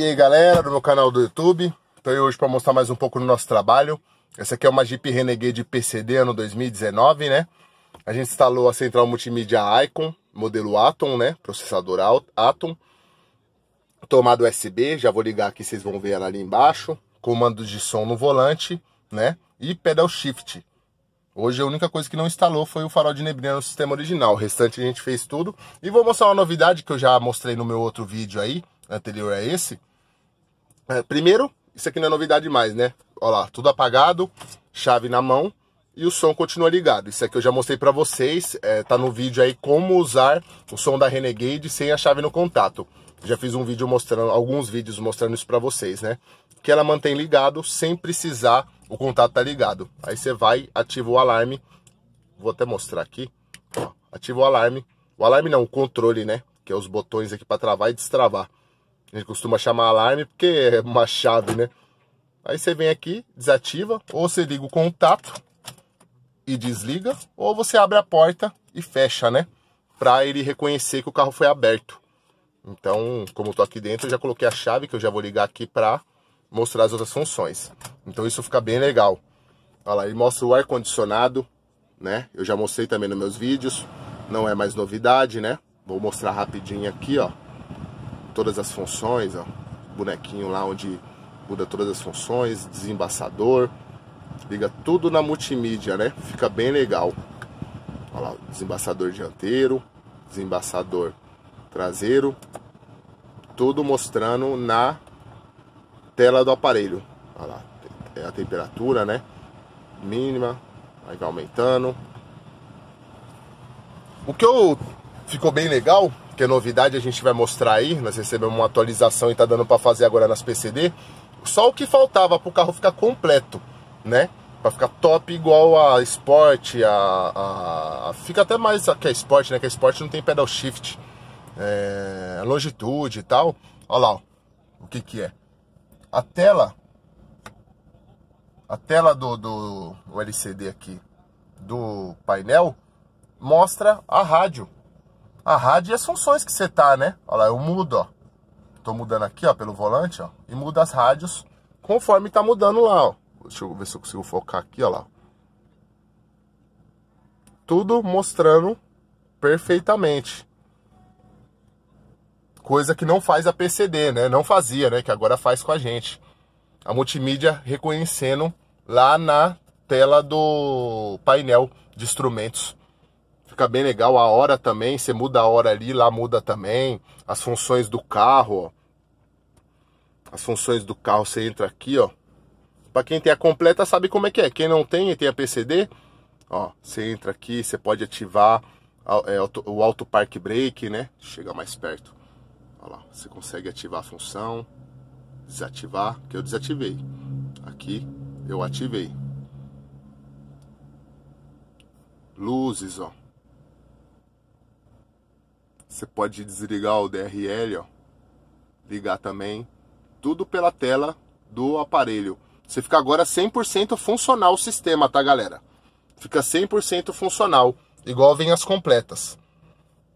E aí galera do meu canal do YouTube, estou aí hoje para mostrar mais um pouco do nosso trabalho. Essa aqui é uma Jeep Renegade PCD ano 2019, né? A gente instalou a central multimídia Icon, modelo Atom, né? Processador Atom. Tomada USB, já vou ligar aqui, vocês vão ver ela ali embaixo. Comandos de som no volante, né? E pedal shift. Hoje a única coisa que não instalou foi o farol de neblina no sistema original. O restante a gente fez tudo. E vou mostrar uma novidade que eu já mostrei no meu outro vídeo aí, anterior a esse, é, primeiro, isso aqui não é novidade mais, né? Olha lá, tudo apagado, chave na mão e o som continua ligado. Isso aqui eu já mostrei para vocês, é, tá no vídeo aí como usar o som da Renegade sem a chave no contato. Já fiz um vídeo mostrando, alguns vídeos mostrando isso para vocês, né? Que ela mantém ligado sem precisar o contato tá ligado. Aí você vai, ativa o alarme. Vou até mostrar aqui. Ó, ativa o alarme. O alarme não, o controle, né? Que é os botões aqui para travar e destravar. A gente costuma chamar alarme porque é uma chave, né? Aí você vem aqui, desativa, ou você liga o contato e desliga, ou você abre a porta e fecha, né? Pra ele reconhecer que o carro foi aberto. Então, como eu tô aqui dentro, eu já coloquei a chave que eu já vou ligar aqui pra mostrar as outras funções. Então isso fica bem legal. Olha lá, ele mostra o ar-condicionado, né? Eu já mostrei também nos meus vídeos, não é mais novidade, né? Vou mostrar rapidinho aqui, ó todas as funções, ó, bonequinho lá onde muda todas as funções, desembaçador, liga tudo na multimídia, né? Fica bem legal. Olha lá, desembaçador dianteiro, desembaçador traseiro, tudo mostrando na tela do aparelho. Olha lá, é a temperatura, né? Mínima, aí vai aumentando. O que eu ficou bem legal ter novidade, a gente vai mostrar aí. Nós recebemos uma atualização e tá dando para fazer agora nas PCD. Só o que faltava para o carro ficar completo, né? Para ficar top igual a Sport, a, a, a, fica até mais que a Sport, né? Que a Sport não tem pedal shift, é, longitude e tal. Olha lá, ó. o que que é? A tela, a tela do, do LCD aqui do painel mostra a rádio a rádio e é as funções que você tá, né? Olha lá, eu mudo, ó. Tô mudando aqui, ó, pelo volante, ó. E muda as rádios conforme tá mudando lá, ó. Deixa eu ver se eu consigo focar aqui, ó lá. Tudo mostrando perfeitamente. Coisa que não faz a PCD, né? Não fazia, né? Que agora faz com a gente. A multimídia reconhecendo lá na tela do painel de instrumentos Fica bem legal. A hora também, você muda a hora ali, lá muda também. As funções do carro, ó. As funções do carro, você entra aqui, ó. Para quem tem a completa sabe como é que é. Quem não tem e tem a PCD, ó, você entra aqui, você pode ativar é, o auto park brake, né? Chega mais perto. Olha lá, você consegue ativar a função, desativar, que eu desativei. Aqui eu ativei. Luzes, ó. Você pode desligar o DRL, ó. Ligar também. Tudo pela tela do aparelho. Você fica agora 100% funcional o sistema, tá, galera? Fica 100% funcional, igual vem as completas.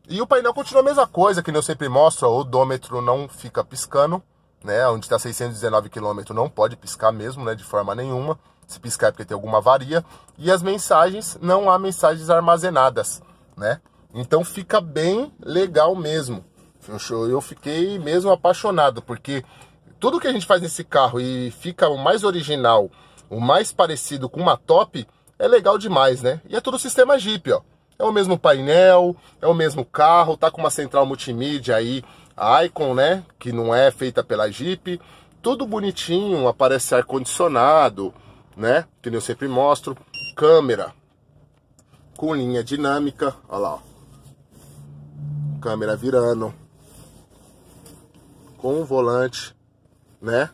E o painel continua a mesma coisa, que eu sempre mostro, ó, o odômetro não fica piscando, né? Onde está 619 km não pode piscar mesmo, né, de forma nenhuma. Se piscar é porque tem alguma avaria. E as mensagens, não há mensagens armazenadas, né? Então fica bem legal mesmo. Eu fiquei mesmo apaixonado, porque tudo que a gente faz nesse carro e fica o mais original, o mais parecido com uma top, é legal demais, né? E é todo sistema Jeep, ó. É o mesmo painel, é o mesmo carro, tá com uma central multimídia aí, a Icon, né? Que não é feita pela Jeep. Tudo bonitinho, aparece ar-condicionado, né? Que eu sempre mostro. Câmera com linha dinâmica, olha lá, ó câmera virando, com o volante, né?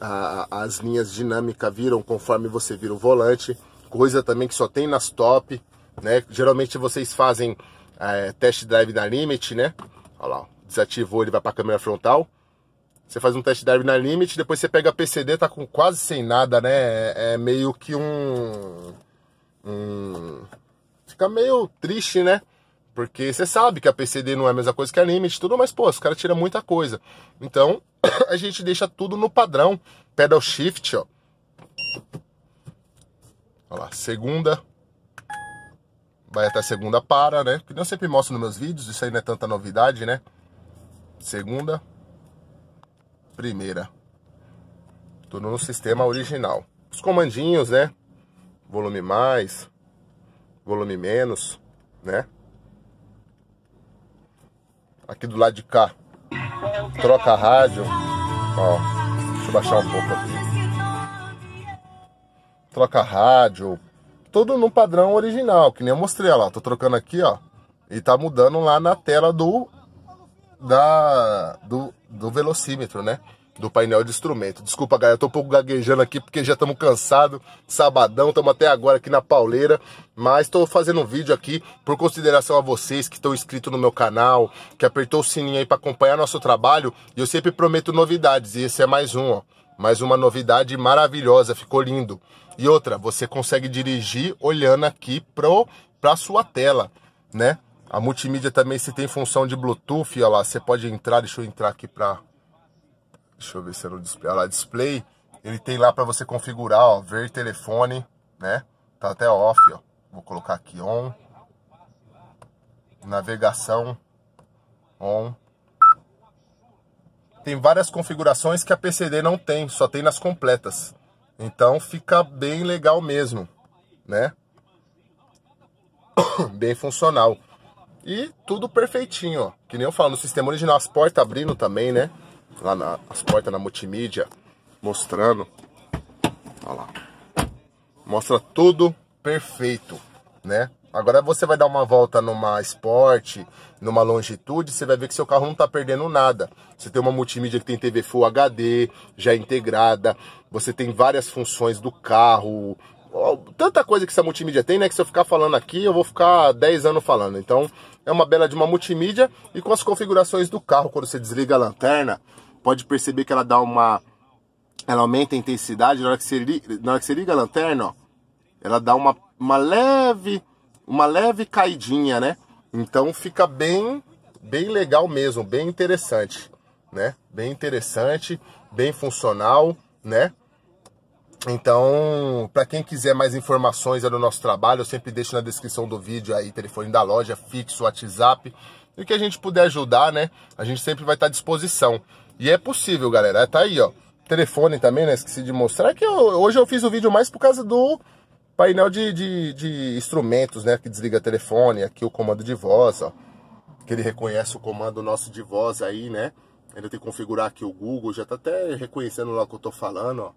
A, as linhas dinâmicas viram conforme você vira o volante, coisa também que só tem nas top, né? Geralmente vocês fazem é, test drive na limit, né? Olha lá, desativou, ele vai para a câmera frontal. Você faz um test drive na limit, depois você pega a PCD, tá com quase sem nada, né? É, é, meio que um, um, Fica meio triste, né? Porque você sabe que a PCD não é a mesma coisa que a Limit, tudo, mas pô, os caras tiram muita coisa. Então, a gente deixa tudo no padrão. Pedal shift, ó. Olha lá, segunda. Vai até segunda para, né? Que eu sempre mostro nos meus vídeos, isso aí não é tanta novidade, né? Segunda. Primeira. Tudo no sistema original. Os comandinhos, né? Volume mais, volume menos, né? aqui do lado de cá. Troca a rádio. Ó, deixa eu baixar um pouco aqui. Troca a rádio. Tudo no padrão original, que nem eu mostrei, lá. Tô trocando aqui, ó. E tá mudando lá na tela do... Da, do, do velocímetro, né? do painel de instrumento. Desculpa, galera, eu tô um pouco gaguejando aqui porque já estamos cansados, sabadão, estamos até agora aqui na pauleira, mas estou fazendo um vídeo aqui por consideração a vocês que estão inscritos no meu canal, que apertou o sininho aí para acompanhar nosso trabalho, e eu sempre prometo novidades, e esse é mais um, ó. Mais uma novidade maravilhosa, ficou lindo. E outra, você consegue dirigir olhando aqui pro pra sua tela, né? A multimídia também se tem função de Bluetooth, olha lá, você pode entrar, deixa eu entrar aqui para Deixa eu ver se é no display. Olha lá, display, ele tem lá para você configurar, ó, ver telefone, né? Tá até off, ó. Vou colocar aqui on. Navegação on. Tem várias configurações que a PCD não tem, só tem nas completas. Então fica bem legal mesmo, né? bem funcional. E tudo perfeitinho, ó. Que nem eu falo, no sistema original, as portas abrindo também, né? lá na, as portas na multimídia, mostrando. Olha lá. Mostra tudo perfeito, né? Agora você vai dar uma volta numa Sport, numa Longitude, você vai ver que seu carro não está perdendo nada. Você tem uma multimídia que tem TV Full HD, já é integrada, você tem várias funções do carro, tanta coisa que essa multimídia tem, né? Que se eu ficar falando aqui, eu vou ficar 10 anos falando. Então, é uma bela de uma multimídia e com as configurações do carro, quando você desliga a lanterna, pode perceber que ela dá uma... Ela aumenta a intensidade, na hora que você, na hora que você liga a lanterna, ó, ela dá uma, uma leve... Uma leve caidinha, né? Então fica bem, bem legal mesmo, bem interessante, né? Bem interessante, bem funcional, né? Então, para quem quiser mais informações é do nosso trabalho, eu sempre deixo na descrição do vídeo aí telefone da loja, fixo, WhatsApp, e o que a gente puder ajudar, né? A gente sempre vai estar à disposição. E é possível, galera. Tá aí, ó. Telefone também, né? Esqueci de mostrar que eu, hoje eu fiz o vídeo mais por causa do painel de, de, de instrumentos, né? Que desliga o telefone, aqui o comando de voz, ó. Que ele reconhece o comando nosso de voz aí, né? Ainda tem que configurar aqui o Google, já tá até reconhecendo lá o que eu tô falando, ó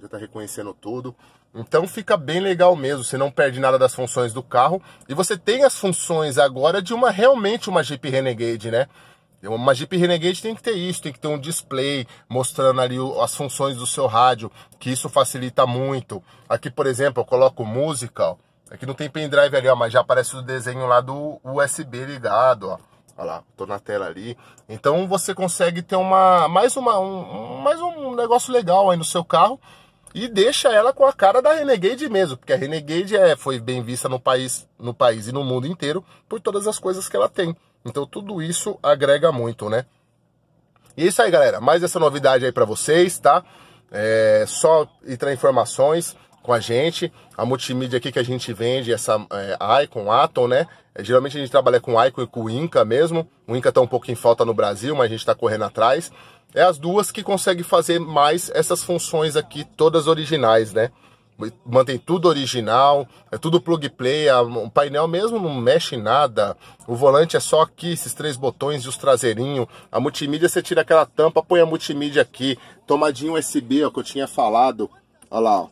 já está reconhecendo tudo. Então fica bem legal mesmo, você não perde nada das funções do carro. E você tem as funções agora de uma realmente uma Jeep Renegade, né? Uma Jeep Renegade tem que ter isso, tem que ter um display mostrando ali as funções do seu rádio, que isso facilita muito. Aqui, por exemplo, eu coloco música, ó. Aqui não tem pendrive ali, ó, mas já aparece o desenho lá do USB ligado, ó. Olha lá, tô na tela ali. Então você consegue ter uma mais uma um, mais um negócio legal aí no seu carro e deixa ela com a cara da Renegade mesmo, porque a Renegade é, foi bem vista no país, no país e no mundo inteiro por todas as coisas que ela tem. Então tudo isso agrega muito, né? E é isso aí, galera. Mais essa novidade aí para vocês, tá? É só entrar informações com a gente. A multimídia aqui que a gente vende, essa é, Icon, Atom, né? É, geralmente a gente trabalha com Icon e com Inca mesmo. O Inca tá um pouco em falta no Brasil, mas a gente tá correndo atrás é as duas que conseguem fazer mais essas funções aqui, todas originais, né? Mantém tudo original, é tudo plug play, a, o painel mesmo não mexe em nada, o volante é só aqui, esses três botões e os traseirinhos, a multimídia você tira aquela tampa, põe a multimídia aqui, tomadinha USB, ó, que eu tinha falado, olha lá, ó.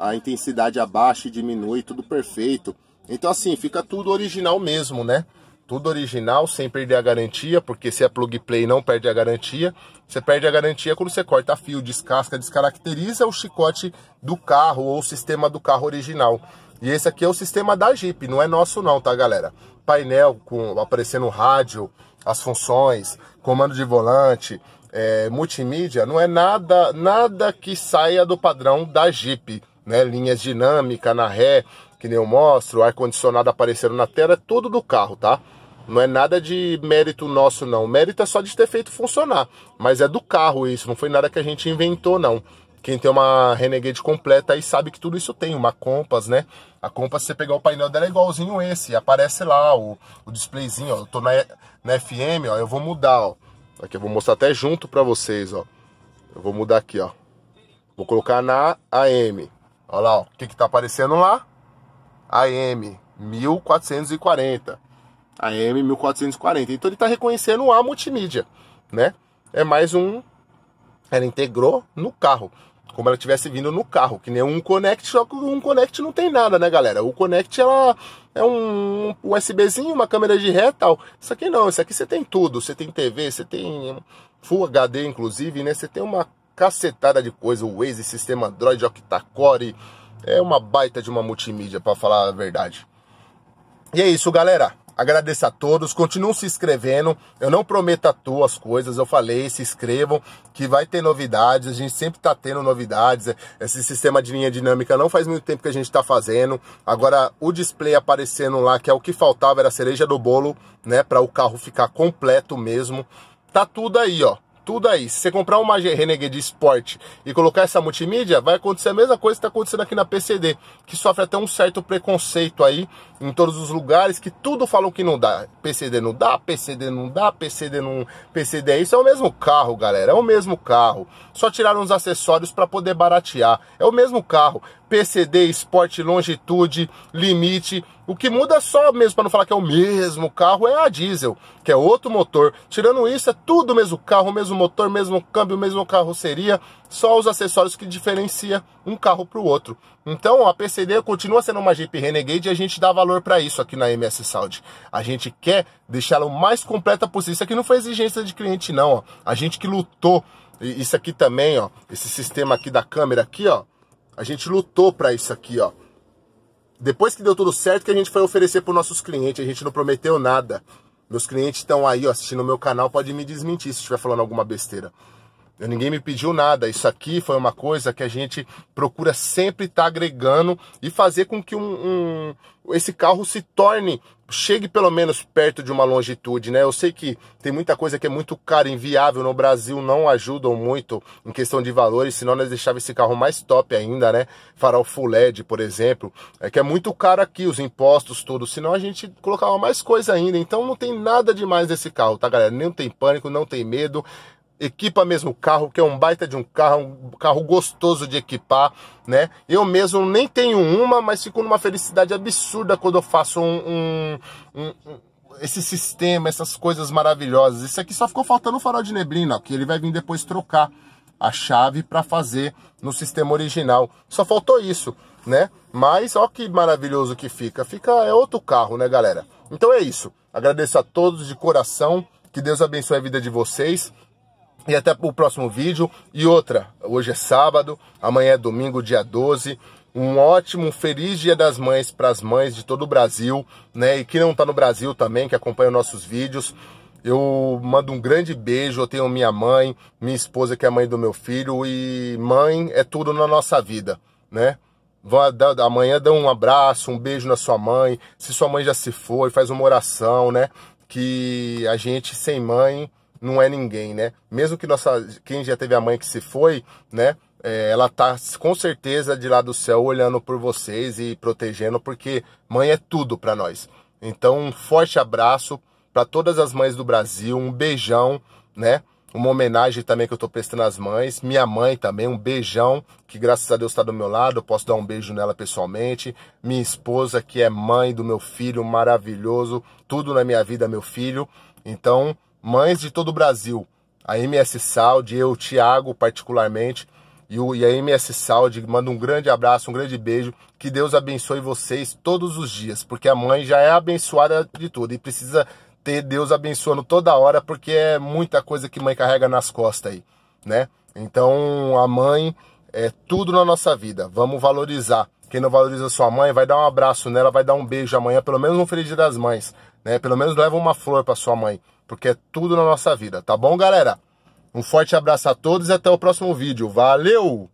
a intensidade abaixa e diminui, tudo perfeito, então assim, fica tudo original mesmo, né? Tudo original, sem perder a garantia, porque se é plug play não perde a garantia. Você perde a garantia quando você corta fio, descasca, descaracteriza o chicote do carro ou o sistema do carro original. E esse aqui é o sistema da Jeep, não é nosso não, tá galera? Painel com aparecendo rádio, as funções, comando de volante, é, multimídia, não é nada, nada que saia do padrão da Jeep, né? Linhas dinâmica na ré, que nem eu mostro, ar-condicionado aparecendo na tela, é tudo do carro, tá? Não é nada de mérito nosso, não. O mérito é só de ter feito funcionar. Mas é do carro isso, não foi nada que a gente inventou, não. Quem tem uma Renegade completa aí sabe que tudo isso tem, uma Compass, né? A Compass, se você pegar o painel dela, é igualzinho esse. Aparece lá o, o displayzinho, ó. Eu tô na, na FM, ó, eu vou mudar, ó. Aqui eu vou mostrar até junto pra vocês, ó. Eu vou mudar aqui, ó. Vou colocar na AM. Olha lá, ó. O que que tá aparecendo lá? AM 1440. AM 1440. Então ele está reconhecendo a multimídia, né? É mais um. Ela integrou no carro, como ela tivesse vindo no carro, que nem um Connect, só que um Connect não tem nada, né, galera? O Connect ela é um USBzinho, uma câmera de ré e tal. Isso aqui não, isso aqui você tem tudo. Você tem TV, você tem Full HD, inclusive, né? Você tem uma cacetada de coisa, o Waze, sistema Android, Octacore. É uma baita de uma multimídia, para falar a verdade. E é isso, galera. Agradeço a todos, continuam se inscrevendo. Eu não prometo a tu as coisas, eu falei, se inscrevam, que vai ter novidades. A gente sempre está tendo novidades. Esse sistema de linha dinâmica não faz muito tempo que a gente está fazendo. Agora, o display aparecendo lá, que é o que faltava, era a cereja do bolo, né? Para o carro ficar completo mesmo. Tá tudo aí, ó tudo aí. Se você comprar uma Renegade Sport e colocar essa multimídia, vai acontecer a mesma coisa que está acontecendo aqui na PCD, que sofre até um certo preconceito aí em todos os lugares, que tudo falam que não dá. PCD não dá, PCD não dá, PCD não... PCD é isso, é o mesmo carro, galera, é o mesmo carro. Só tiraram os acessórios para poder baratear, é o mesmo carro. PCD, Sport longitude, limite. O que muda só mesmo, para não falar que é o mesmo carro, é a diesel, que é outro motor. Tirando isso, é tudo o mesmo carro, mesmo motor, mesmo câmbio, mesmo carroceria. Só os acessórios que diferencia um carro para o outro. Então, a PCD continua sendo uma Jeep Renegade e a gente dá valor para isso aqui na MS Sound. A gente quer deixá-la o mais completa possível. Isso aqui não foi exigência de cliente, não. Ó. A gente que lutou. isso aqui também, ó. Esse sistema aqui da câmera aqui, ó a gente lutou para isso aqui, ó. Depois que deu tudo certo, que a gente foi oferecer para nossos clientes, a gente não prometeu nada. Meus clientes estão aí, ó, assistindo o meu canal, pode me desmentir se estiver falando alguma besteira. Ninguém me pediu nada. Isso aqui foi uma coisa que a gente procura sempre estar tá agregando e fazer com que um, um, esse carro se torne, chegue pelo menos perto de uma longitude, né? Eu sei que tem muita coisa que é muito cara, inviável no Brasil, não ajudam muito em questão de valores, senão nós deixava esse carro mais top ainda, né? Farol full LED, por exemplo, é que é muito caro aqui, os impostos, tudo, senão a gente colocava mais coisa ainda. Então não tem nada demais nesse carro, tá, galera? Não tem pânico, não tem medo equipa mesmo o carro, que é um baita de um carro, um carro gostoso de equipar, né? Eu mesmo nem tenho uma, mas fico numa felicidade absurda quando eu faço um, um, um esse sistema, essas coisas maravilhosas. Isso aqui só ficou faltando o farol de neblina, que ele vai vir depois trocar a chave para fazer no sistema original. Só faltou isso, né? Mas ó que maravilhoso que fica. Fica é outro carro, né, galera? Então é isso. Agradeço a todos de coração. Que Deus abençoe a vida de vocês. E até o próximo vídeo. E outra, hoje é sábado, amanhã é domingo, dia 12. Um ótimo, feliz Dia das Mães para as mães de todo o Brasil, né? E que não está no Brasil também, que acompanha nossos vídeos. Eu mando um grande beijo. Eu tenho minha mãe, minha esposa, que é mãe do meu filho. E mãe é tudo na nossa vida, né? Amanhã dá um abraço, um beijo na sua mãe. Se sua mãe já se foi, faz uma oração, né? Que a gente sem mãe não é ninguém, né? Mesmo que nossa, quem já teve a mãe que se foi, né? É, ela tá com certeza de lá do céu olhando por vocês e protegendo, porque mãe é tudo para nós. Então, um forte abraço para todas as mães do Brasil, um beijão, né? Uma homenagem também que eu estou prestando às mães, minha mãe também, um beijão, que graças a Deus está do meu lado, eu posso dar um beijo nela pessoalmente. Minha esposa, que é mãe do meu filho, maravilhoso, tudo na minha vida, meu filho. Então, mães de todo o Brasil, a MS Saúde, eu, Tiago, particularmente, e, o, e a MS Saúde, manda um grande abraço, um grande beijo, que Deus abençoe vocês todos os dias, porque a mãe já é abençoada de tudo e precisa ter Deus abençoando toda hora, porque é muita coisa que mãe carrega nas costas aí, né? Então, a mãe é tudo na nossa vida. Vamos valorizar. Quem não valoriza sua mãe, vai dar um abraço nela, vai dar um beijo amanhã, pelo menos um feliz dia das mães, né? Pelo menos leva uma flor para sua mãe porque é tudo na nossa vida, tá bom, galera? Um forte abraço a todos e até o próximo vídeo. Valeu!